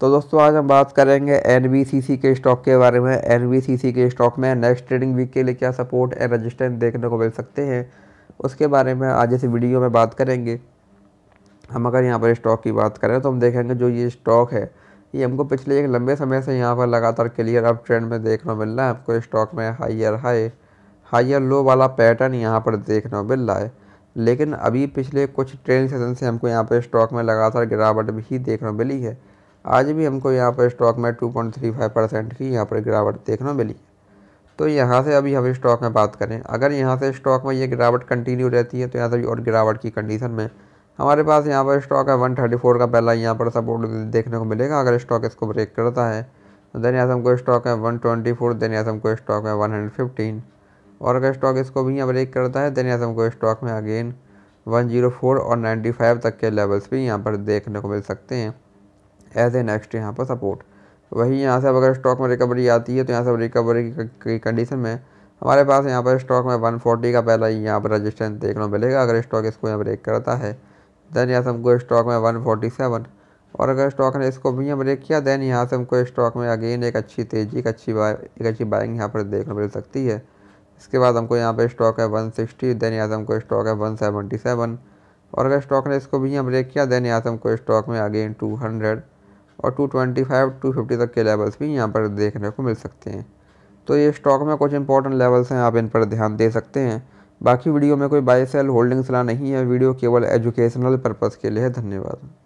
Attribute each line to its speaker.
Speaker 1: तो दोस्तों आज हम बात करेंगे एन के स्टॉक के बारे में एन के स्टॉक में नेक्स्ट ट्रेडिंग वीक के लिए क्या सपोर्ट एंड रजिस्टेंस देखने को मिल सकते हैं उसके बारे में आज इस वीडियो में बात करेंगे हम अगर यहाँ पर स्टॉक की बात करें तो हम देखेंगे जो ये स्टॉक है ये हमको पिछले एक लंबे समय से यहाँ पर लगातार क्लियर अप ट्रेंड में देखने को मिल रहा है आपको स्टॉक में हाइयर हाई हाइयर लो वाला पैटर्न यहाँ पर देखने को मिल रहा है लेकिन अभी पिछले कुछ ट्रेंड सेशन से हमको यहाँ पर स्टॉक में लगातार गिरावट भी देखने को मिली है आज भी हमको यहाँ पर स्टॉक में 2.35 परसेंट की यहाँ पर गिरावट देखने मिली तो यहाँ से अभी हम स्टॉक में बात करें अगर यहाँ से स्टॉक में ये गिरावट कंटिन्यू रहती है तो यहाँ से और गिरावट की कंडीशन में हमारे पास यहाँ पर स्टॉक है वन थर्टी फोर का पहला यहाँ पर सपोर्ट देखने को मिलेगा अगर स्टॉक इसको ब्रेक करता है देन तो यहाँ से हमको स्टॉक है वन ट्वेंटी फोर देन यहाँ से हमको स्टॉक है वन हंड्रेड फिफ्टीन और अगर स्टॉक इसको भी यहाँ ब्रेक करता है देन यहाँ से हमको स्टॉक में अगेन वन जीरो फोर और नाइन्टी फाइव तक के लेवल्स भी यहाँ पर देखने को मिल सकते हैं एज ए नेक्स्ट यहाँ पर सपोर्ट तो वही यहाँ से अब अगर स्टॉक में रिकवरी आती है तो यहाँ से रिकवरी की कंडीशन में हमारे पास यहाँ पर स्टॉक में फोर्टी का पहला ही यहाँ पर रजिस्टेंस देखने को मिलेगा अगर स्टॉक इसको यहाँ ब्रेक करता है देन यहाँ से हमको स्टॉक में सेवन और अगर स्टॉक ने इसको भी यहाँ ब्रेक किया देन यहाँ से हमको स्टॉक में अगेन एक अच्छी तेज़ी एक अच्छी बाय एक अच्छी बाइंग यहाँ पर देखने मिल सकती है इसके बाद हमको यहाँ पर स्टॉक है 160 देन यहाँ से हमको स्टॉक है 177 और अगर स्टॉक ने इसको भी यहाँ ब्रेक किया देन यहाँ से हमको स्टॉक में अगेन हंड्रेड और 225 ट्वेंटी तक के लेवल्स भी यहाँ पर देखने को मिल सकते हैं तो ये स्टॉक में कुछ इंपॉर्टेंट लेवल्स हैं आप इन पर ध्यान दे सकते हैं बाकी वीडियो में कोई बाय सेल होल्डिंग सलाह नहीं है वीडियो केवल एजुकेशनल पर्पज़ के लिए है धन्यवाद